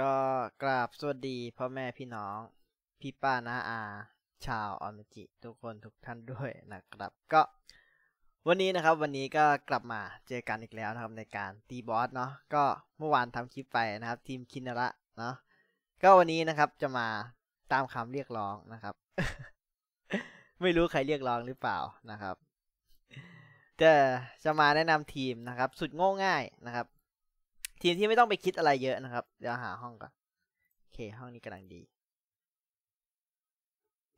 ก็กราบสวัสดีพ่อแม่พี่น้องพี่ป้าน้าอา ชาวออมจิทุกคนทุกท่านด้วยนะครับก็ วันนี้นะครับ วันนี้ก็กลับมาเจอกันอีกแล้วนะครับในการตีบอสเนาะก็เมื่อวานทำคลิปไปนะครับ ทีมคินระเนาะก็วันนี้นะครับจะมาตามคำเรียกร้องนะครับ ไม่รู้ใครเรียกร้องหรือเปล่านะครับจะจะมาแนะนำทีมนะครับ สุดโง่ง่ายนะครับทีมที่ไม่ต้องไปคิดอะไรเยอะนะครับ เดี๋ยวหาห้องก่อน โอเคห้องนี้กำลังดี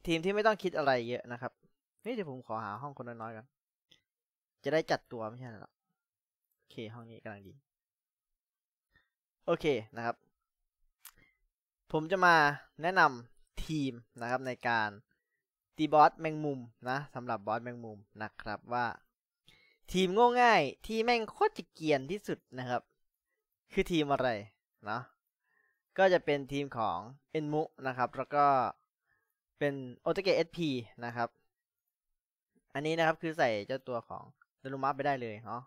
ทีมที่ไม่ต้องคิดอะไรเยอะนะครับนี่เดี๋ยวผมขอหาห้องคนน้อยๆกัน จะได้จัดตัวไม่ใช่หรอ โอเคห้องนี้กำลังดี โอเคนะครับ ผมจะมาแนะนำทีมนะครับในการตีบอสแมงมุมนะสำหรับบอสแมงมุมนะครับว่า ทีมโง่ง่ายที่แม่งโคตรจะเกียนที่สุดนะครับคือทีมอะไรเนาะก็จะเป็นทีมของเอ็นมุ นะครับ แล้วก็เป็นโอตเกเอสพีนะครับ อันนี้นะครับ คือใส่เจ้าตัวของดารุมะไปได้เลยเนาะ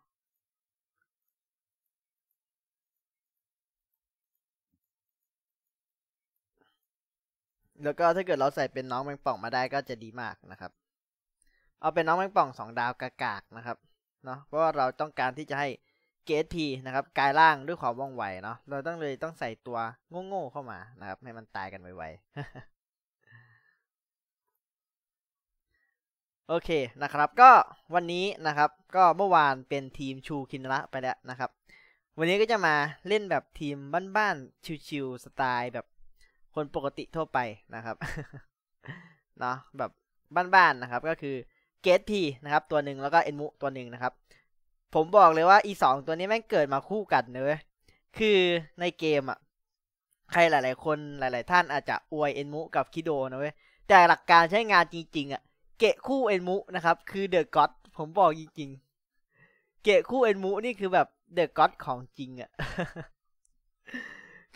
แล้วก็ถ้าเกิดเราใส่เป็นน้องแมงป่องมาได้ก็จะดีมากนะครับ เอาเป็นน้องแมงป่องสองดาวกากกนะครับ เนาะ เพราะว่าเราต้องการที่จะให้เกสพีนะครับ กายร่างด้วยความว่องไวเนาะเราต้องเลยต้องใส่ตัวโง่่เข้ามานะครับ ให้มันตายกันไวๆโอเคนะครับ ก็วันนี้นะครับ ก็เมื่อวานเป็นทีมชูคินระไปแล้วนะครับวันนี้ก็จะมาเล่นแบบทีมบ้านๆชิวๆสไตล์ แบบคนปกติทั่วไปนะครับเนาะแบบบ้านๆนะครับก็คือเกตพีนะครับตัวหนึ่งแล้วก็เอ็นมุตัวหนึ่งนะครับผมบอกเลยว่าอีสองตัวนี้แม่งเกิดมาคู่กันเนอะ คือในเกมอ่ะ ใครหลาย ๆคนหลายๆ ท่านอาจจะอวยเอ็นมุ กับคิโดนะเว้ย แต่หลักการใช้งานจริงๆอ่ะ เกะคู่เอ็นมุนะครับ คือเดอะก็อดผมบอกจริงๆ เกะคู่เอ็นมุนี่คือแบบเดอะก็อดของจริง อ่ะ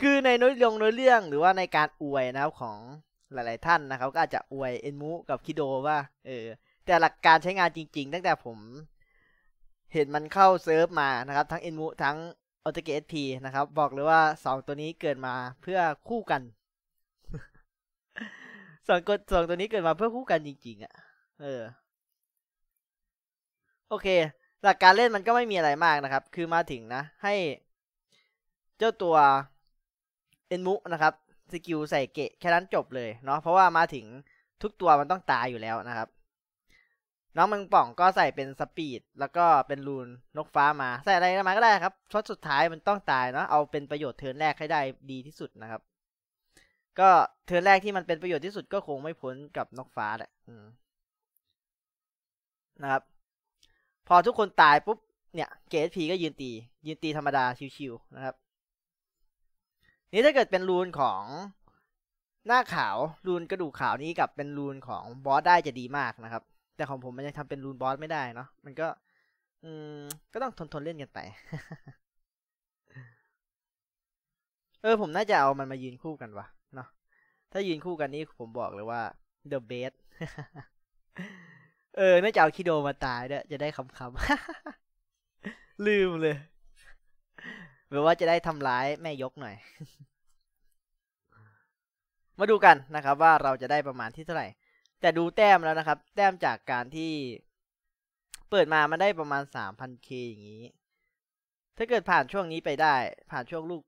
คือในน้อยลงน้อยเรื่องหรือว่าในการอวยนะครับของหลาย ๆท่านนะครับก็อาจจะอวยเอ็นมุกับคิโดว่า เออ แต่หลักการใช้งานจริง ๆ ตั้งแต่ผมเห็นมันเข้าเซิร์ฟ มานะครับ ทั้งเอ็นมูทั้งออเทเกตพีนะครับ บอกเลยว่า2ตัวนี้เกิดมาเพื่อคู่กันสองกดสองตัวนี้เกิดมาเพื่อคู่กันจริงๆอะ่ะ เออ โอเคหลักการเล่นมันก็ไม่มีอะไรมากนะครับ คือมาถึงนะ ให้ เจ้าตัวเอ็นมุนะครับสกิลใส่เกะแค่นั้นจบเลย เนาะเพราะว่ามาถึงทุกตัวมันต้องตายอยู่แล้วนะครับน้องมังป่องก็ใส่เป็นสปีดแล้วก็เป็นรูนนกฟ้ามาใส่อะไรมา ก็ได้ครับช็อตสุดท้ายมันต้องตายเนาะเอาเป็นประโยชน์เทิร์นแรกให้ได้ดีที่สุดนะครับ ก็เทิร์นแรกที่มันเป็นประโยชน์ที่สุดก็คงไม่พ้นกับนกฟ้าแหละนะครับ พอทุกคนตายปุ๊บเนี่ยเกสพีก็ยืนตียืนตีธรรมดาชิวๆนะครับนี่ถ้าเกิดเป็นรูนของหน้าขาว รูนกระดูกขาวนี้กับเป็นรูนของบอสได้จะดีมากนะครับแต่ของผมมันยังทำเป็นรูนบอสไม่ได้เนาะมันก็อืมก็ต้องทนทนเล่นกันไป เออผมน่าจะเอามันมายืนคู่กันวะเนาะถ้ายืนคู่กันนี้ ผมบอกเลยว่า the best เออน่าจะเอาคิโดมาตายด้วยจะได้คำคำลืมเลยหรือว่าจะได้ทำร้ายแม่ยกหน่อย มาดูกันนะครับว่าเราจะได้ประมาณที่เท่าไหร่แต่ดูแต้มแล้วนะครับแต้มจากการที่เปิดมา มันได้ประมาณ 3,000k อย่างนี้ ถ้าเกิดผ่านช่วงนี้ไปได้ ผ่านช่วงลูก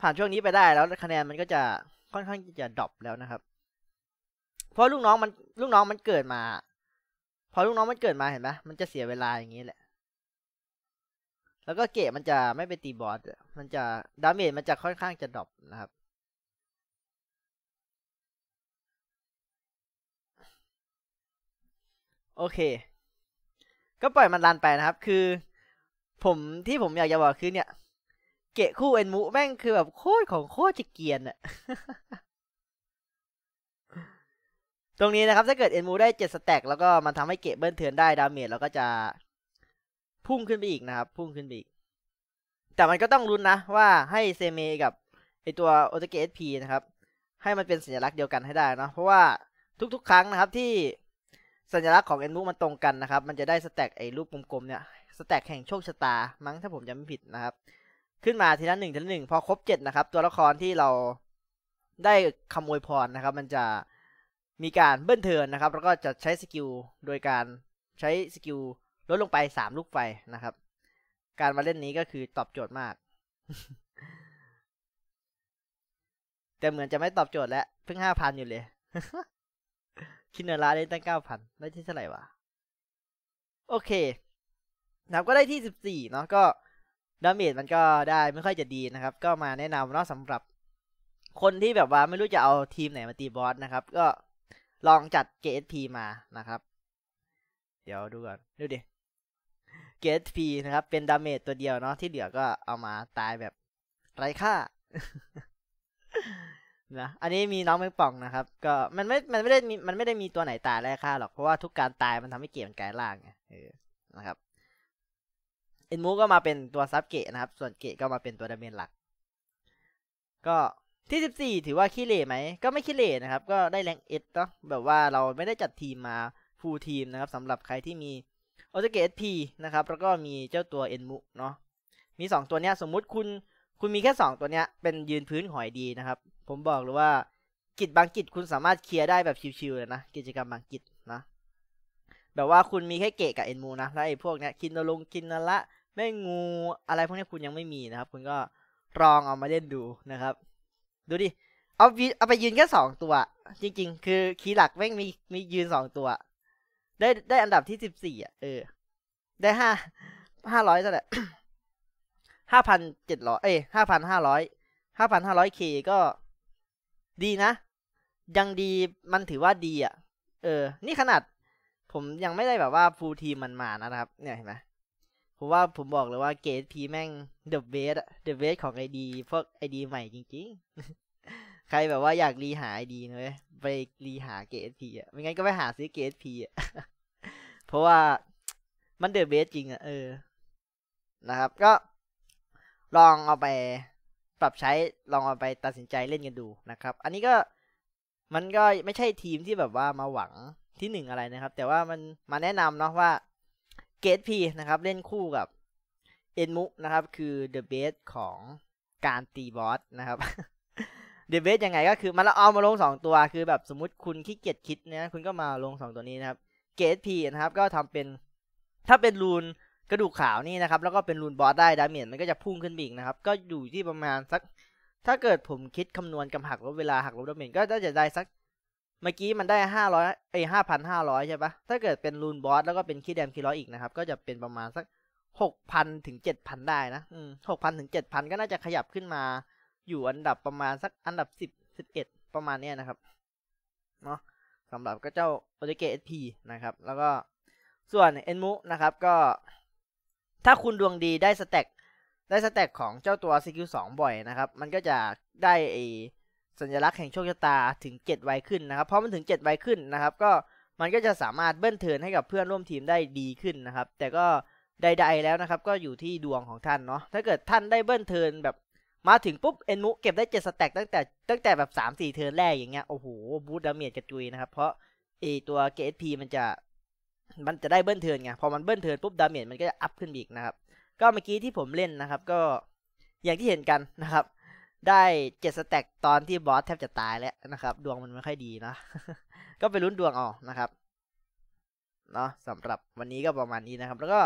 ผ่านช่วงนี้ไปได้ แล้วคะแนนมันก็จะค่อนข้างจะดรอปแล้วนะครับ เพราะลูกน้องมันลูกน้องมันเกิดมาพอลูกน้องมันเกิดมาเห็นไหมมันจะเสียเวลาอย่างนี้แหละ แล้วก็เกะมันจะไม่ไปตีบอส มันจะดาเมจมันจะค่อนข้างจะดรอปนะครับโอเค ก็ปล่อยมันรันไปนะครับ คือ ผมที่ผมอยากจะบอกคือเนี่ย เกะคู่เอ็นมูแม่งคือแบบโคตรของโคตรจะเกียนอะตรงนี้นะครับ ถ้าเกิดเอ็นมูได้เจ็ดสแต็กแล้วก็มันทำให้เกะเบิ้ลเทือนได้ ดาเมจแล้วก็จะ พุ่งขึ้นไปอีกนะครับ พุ่งขึ้นไปอีก แต่มันก็ต้องรุนนะ ว่าให้เซเมกับไอตัวโอตเกเอสพีนะครับ ให้มันเป็นสัญลักษณ์เดียวกันให้ได้นะเพราะว่าทุก ๆ ครั้งนะครับที่สัญลักษณ์ของเอ็นบุกมันตรงกันนะครับ มันจะได้สแต็กไอ้รูปกลมๆเนี่ย สแต็กแห่งโชคชะตา มั้งถ้าผมจำไม่ผิดนะครับ ขึ้นมา ทีละหนึ่งทีละหนึ่ง พอครบเจ็ดนะครับ ตัวละครที่เราได้ขโมยพรนะครับ มันจะมีการเบิ้ลเทินนะครับ แล้วก็จะใช้สกิลโดยการใช้สกิลลดลงไปสามลูกไฟนะครับ การมาเล่นนี้ก็คือตอบโจทย์มาก แต่เหมือนจะไม่ตอบโจทย์ แล้วเพิ่งห้าพันอยู่เลยคินเนราได้ตั้งเก้าพันได้ที่เท่าไหร่วะโอเคนับก็ได้ที่สิบสี่เนาะก็ดาเมจมันก็ได้ไม่ค่อยจะดีนะครับ ก็มาแนะนำเนาะสำหรับคนที่แบบว่าไม่รู้จะเอาทีมไหนมาตีบอสนะครับ ก็ลองจัดเกสพีมานะครับ เดี๋ยวดูก่อนดูดิเกสพีนะครับ เป็นดาเมจตัวเดียวเนาะที่เหลือก็เอามาตายแบบไร้ค่านะอันนี้มีน้องแมงป่องนะครับ ก็มันไม่ มันไม่ได้มี มันไม่ได้มีตัวไหนตายแรกค่าหรอก เพราะว่าทุกการตายมันทำให้เกรมันกลายร่างไงเออนะครับ เอ็นมูก็มาเป็นตัวซับเกะนะครับ ส่วนเกะก็มาเป็นตัวดาเมนหลัก ก็ที่สิบสี่ถือว่าขี้เละไหม ก็ไม่ขี้เละนะครับ ก็ได้แรงเอสเนาะแบบว่าเราไม่ได้จัดทีมมาฟูลทีมนะครับสำหรับใครที่มีโอเจเกสพีนะครับ แล้วก็มีเจ้าตัวเอ็นมุเนาะ มีสองตัวเนี้ยสมมุติคุณ คุณมีแค่สองตัวเนี้ย เป็นยืนพื้นหอยดีนะครับผมบอกเลยว่า กิจบางกิจคุณสามารถเคลียร์ได้แบบชิวๆเลยนะกิจกรรมบางกิจ นะ แบบว่าคุณมีแค่เกะกับเอ็นมูนะแล้วไอ้พวกเนี้ยคินนลงคินนละแม่งูอะไรพวกนี้คุณยังไม่มีนะครับ คุณก็ลองเอามาเล่นดูนะครับ ดูดิเอาเอาไปยืนแค่สองตัวจริงๆ คือคีย์หลักแม่งมีมียืนสองตัว ได้ได้อันดับที่สิบสี่อ่ะเออ ได้ห้าห้าร้อยเท่าไหร่ห้าพันเจ็ดร้อยเอ้ห้าพันห้าร้อยห้าพันห้าร้อยเคก็ดีนะ ยังดีมันถือว่าดีอะ่ะ เออ นี่ขนาด ผมยังไม่ได้แบบว่าฟูลทีมมันมานะครับ เนี่ยเห็นไหมผมว่าผมบอกเลยว่าเกตพีแม่งเดอะเบสอะเดอะเบสของไอดีพวกไอดีใหม่จริงๆ ใครแบบว่าอยากรีหาไอดีเลยไปรีหาเกตพีอะไม่งั้นก็ไปหาซื้อเกตพีอะเพราะว่ามันเดอะเบสจริงอะเออ นะครับ ก็ลองเอาไปปรับใช้ลองเอาไปตัดสินใจเล่นกันดูนะครับอันนี้ก็มันก็ไม่ใช่ทีมที่แบบว่ามาหวังที่หนึ่งอะไรนะครับ แต่ว่ามันมาแนะนำเนาะว่าเกตพีนะครับเล่นคู่กับเอนมุนะครับคือเดอะเบสของการตีบอสนะครับเดอะเบสยังไงก็คือมันเอามาลงสองตัว คือ แบบสมมติคุณขี้เกียจคิดนะคุณก็มาลงสองตัวนี้นะครับเกตพีนะครับ ก็ทำเป็นถ้าเป็นรูนกระดูกขาวนี่นะครับ แล้วก็เป็นรูนบอสได้ดาเมจมันก็จะพุ่งขึ้นิ่งนะครับ ก็อยู่ที่ประมาณสัก ถ้าเกิดผมคิดคำนวณกำหักลบเวลาหักลบดาเมจก็จะได้สักเมื่อกี้มันได้ห้าร้อยไอห้าพันห้าร้อยใช่ปะถ้าเกิดเป็นรูนบอสแล้วก็เป็นคีแดมคีร้อยอีกนะครับ ก็จะเป็นประมาณสักหกพันถึงเจ็ดพันได้นะหกพันถึงเจ็ดพันก็น่าจะขยับขึ้นมา อยู่อันดับประมาณสัก อันดับสิบสิบเอ็ดประมาณเนี้ยนะครับเนาะสำหรับก็เจ้าโอเดเกเอสพีนะครับ แล้วก็ส่วนเอ็นมุนะครับ ก็ถ้าคุณดวงดีได้สแต็กได้สแต็กของเจ้าตัว CQ2 บ่อยนะครับ มันก็จะได้ไอสัญลักษณ์แห่งโชคชะตาถึง7ไวขึ้นนะครับ เพราะมันถึง7ไวขึ้นนะครับ ก็มันก็จะสามารถเบิ้ลเทินให้กับเพื่อนร่วมทีมได้ดีขึ้นนะครับแต่ก็ใดๆแล้วนะครับก็อยู่ที่ดวงของท่านเนาะถ้าเกิดท่านได้เบิ้ลเทินแบบมาถึงปุ๊บเอ็นมุเก็บได้7สแต็กตั้งแต่ตั้งแต่แบบ 3 4 เทินแรกอย่างเงี้ยโอ้โหบูตดาเมจกระจุยนะครับเพราะไอตัว GSP มันจะมันจะได้เบิ้ลเทินไง พอมันเบิ้ลเทินปุ๊บดาเมจมันก็จะ อัพขึ้นอีกนะครับ ก็เมื่อกี้ที่ผมเล่นนะครับก็อย่างที่เห็นกันนะครับ ได้เจ็ดสแต็กตอนที่บอสแทบจะตายแล้วนะครับ ดวงมันไม่ค่อยดีนะก็ไปลุ้นดวงออกนะครับ เนาะสำหรับวันนี้ก็ประมาณนี้นะครับ แล้วก็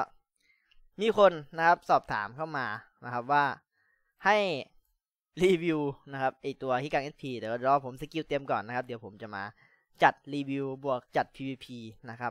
มีคนนะครับสอบถามเข้ามานะครับ ว่าให้รีวิวนะครับไอตัวฮิกังเอสพีเดี๋ยวรอผมสกิลเต็มก่อนนะครับเดี๋ยวผมจะมาจัดรีวิวบวกจัด PVP นะครับ